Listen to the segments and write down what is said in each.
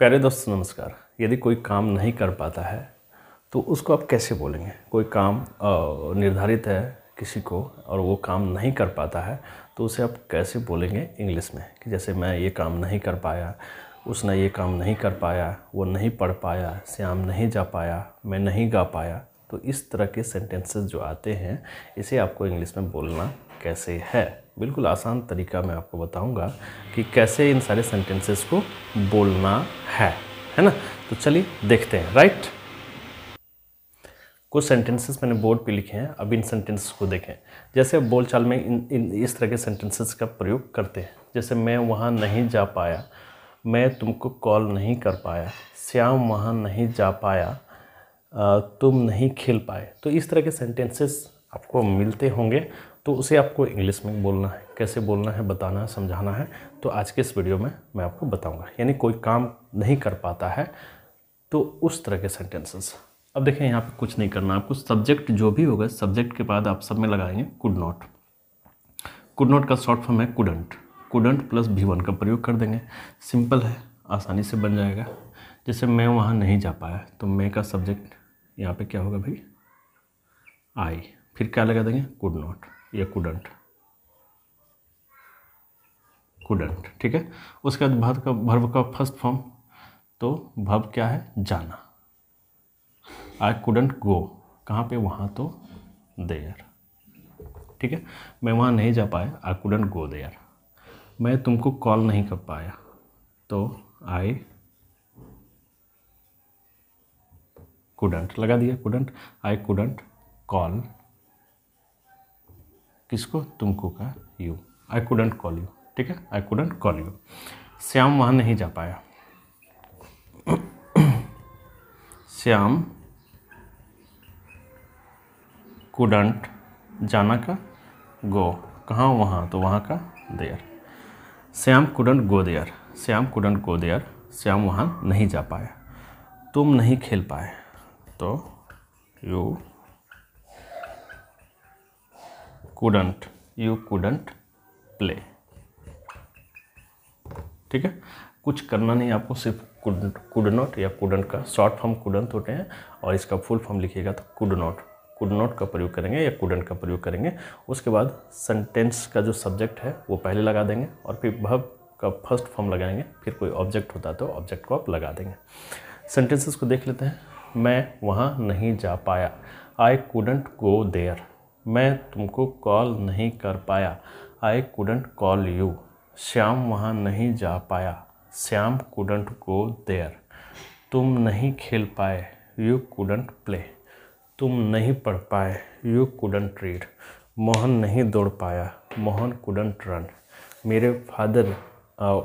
प्यारे दोस्त नमस्कार यदि कोई काम नहीं कर पाता है तो उसको आप कैसे बोलेंगे कोई काम निर्धारित है किसी को और वो काम नहीं कर पाता है तो उसे आप कैसे बोलेंगे इंग्लिश में कि जैसे मैं ये काम नहीं कर पाया उसने ये काम नहीं कर पाया वो नहीं पढ़ पाया श्याम नहीं जा पाया मैं नहीं गा पाया तो इस तरह के सेंटेंसेस जो आते हैं इसे आपको इंग्लिश में बोलना कैसे है बिल्कुल आसान तरीका मैं आपको बताऊंगा कि कैसे इन सारे सेंटेंसेस को बोलना है है ना तो चलिए देखते हैं राइट कुछ सेंटेंसेस मैंने बोर्ड पे लिखे हैं अब इन सेंटेंसेस को देखें जैसे बोलचाल में इन, इन इस तरह के सेंटेंसेस का प्रयोग करते हैं जैसे मैं वहाँ नहीं जा पाया मैं तुमको कॉल नहीं कर पाया श्याम वहाँ नहीं जा पाया तुम नहीं खेल पाए तो इस तरह के सेंटेंसेस आपको मिलते होंगे तो उसे आपको इंग्लिश में बोलना है कैसे बोलना है बताना है समझाना है तो आज के इस वीडियो में मैं आपको बताऊंगा यानी कोई काम नहीं कर पाता है तो उस तरह के सेंटेंसेस अब देखें यहाँ पे कुछ नहीं करना आपको सब्जेक्ट जो भी होगा सब्जेक्ट के बाद आप सब में लगाएंगे कुड नॉट कुड नॉट का शॉर्ट फॉर्म है कुडंट कुडंट प्लस भी वन का प्रयोग कर देंगे सिंपल है आसानी से बन जाएगा जैसे मैं वहाँ नहीं जा पाया तो मैं का सब्जेक्ट यहाँ पे क्या होगा भाई आई फिर क्या लगा देंगे कुड नॉट ये कुडंट कुडंट ठीक है उसके बाद भर्व का भर्व का फर्स्ट फॉर्म तो भर्व क्या है जाना आई कुडंट गो कहाँ पे वहाँ तो देयर ठीक है मैं वहाँ नहीं जा पाया आई कुडंट गो देयर मैं तुमको कॉल नहीं कर पाया तो आई कुडंट लगा दिया कुडंट आई कुडंट कॉल किसको तुमको का you I couldn't call you ठीक है I couldn't call you Shyam वहाँ नहीं जा पाया श्याम कूडेंट जाना का गो कहाँ वहाँ तो वहाँ का there Shyam couldn't go there Shyam couldn't go there Shyam वहाँ नहीं जा पाया तुम नहीं खेल पाए तो you couldn't you couldn't play ठीक है कुछ करना नहीं आपको सिर्फ कुड कुड नॉट या कुडंट का शॉर्ट फॉर्म कुडंट होते हैं और इसका फुल फॉर्म लिखिएगा तो कुड नॉट कुड नॉट का प्रयोग करेंगे या कुडंट का प्रयोग करेंगे उसके बाद सेंटेंस का जो सब्जेक्ट है वो पहले लगा देंगे और फिर भव का फर्स्ट फॉर्म लगाएंगे फिर कोई ऑब्जेक्ट होता है तो ऑब्जेक्ट को आप लगा देंगे सेंटेंसेस को देख लेते हैं मैं वहाँ नहीं जा पाया आई कुडंट गो देयर मैं तुमको कॉल नहीं कर पाया I couldn't call you Shyam वहाँ नहीं जा पाया श्याम कुडंट गो देयर तुम नहीं खेल पाए यू कुडंट प्ले तुम नहीं पढ़ पाए यू कुडंट रीड मोहन नहीं दौड़ पाया मोहन कुडंट रन मेरे फादर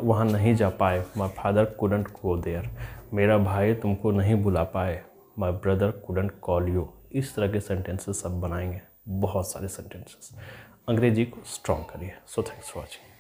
वहाँ नहीं जा पाए my father couldn't go there मेरा भाई तुमको नहीं बुला पाए my brother couldn't call you इस तरह के सेंटेंसेस सब बनाएंगे बहुत सारे सेंटेंसेस अंग्रेजी को स्ट्रॉन्ग करिए सो थैंक्स फॉर वॉचिंग